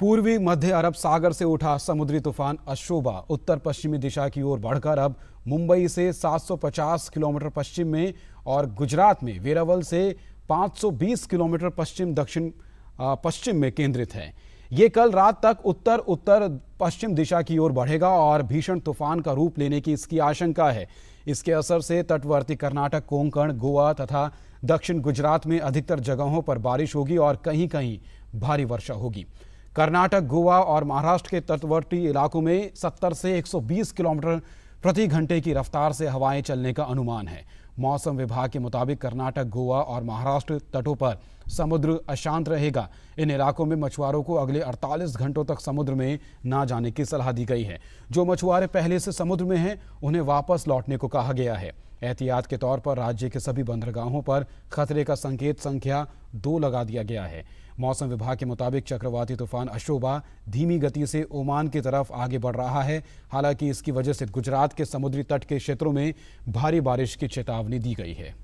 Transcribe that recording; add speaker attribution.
Speaker 1: पूर्वी मध्य अरब सागर से उठा समुद्री तूफान अशोबा उत्तर पश्चिमी दिशा की ओर बढ़कर अब मुंबई से 750 किलोमीटर पश्चिम में और गुजरात में वेरावल से 520 किलोमीटर पश्चिम दक्षिण पश्चिम में केंद्रित है ये कल रात तक उत्तर उत्तर पश्चिम दिशा की ओर बढ़ेगा और भीषण तूफान का रूप लेने की इसकी आशंका है इसके असर से तटवर्ती कर्नाटक कोंकण गोवा तथा दक्षिण गुजरात में अधिकतर जगहों पर बारिश होगी और कहीं कहीं भारी वर्षा होगी कर्नाटक गोवा और महाराष्ट्र के तटवर्ती इलाकों में 70 से 120 किलोमीटर प्रति घंटे की रफ्तार से हवाएं चलने का अनुमान है मौसम विभाग के मुताबिक कर्नाटक गोवा और महाराष्ट्र तटों पर समुद्र अशांत रहेगा इन इलाकों में मछुआरों को अगले 48 घंटों तक समुद्र में ना जाने की सलाह दी गई है जो मछुआरे पहले से समुद्र में हैं उन्हें वापस लौटने को कहा गया है एहतियात के तौर पर राज्य के सभी बंदरगाहों पर खतरे का संकेत संख्या दो लगा दिया गया है मौसम विभाग के मुताबिक चक्रवाती तूफान अशोभा धीमी गति से ओमान की तरफ आगे बढ़ रहा है हालांकि इसकी वजह से गुजरात के समुद्री तट के क्षेत्रों में भारी बारिश की चेतावनी दी गई है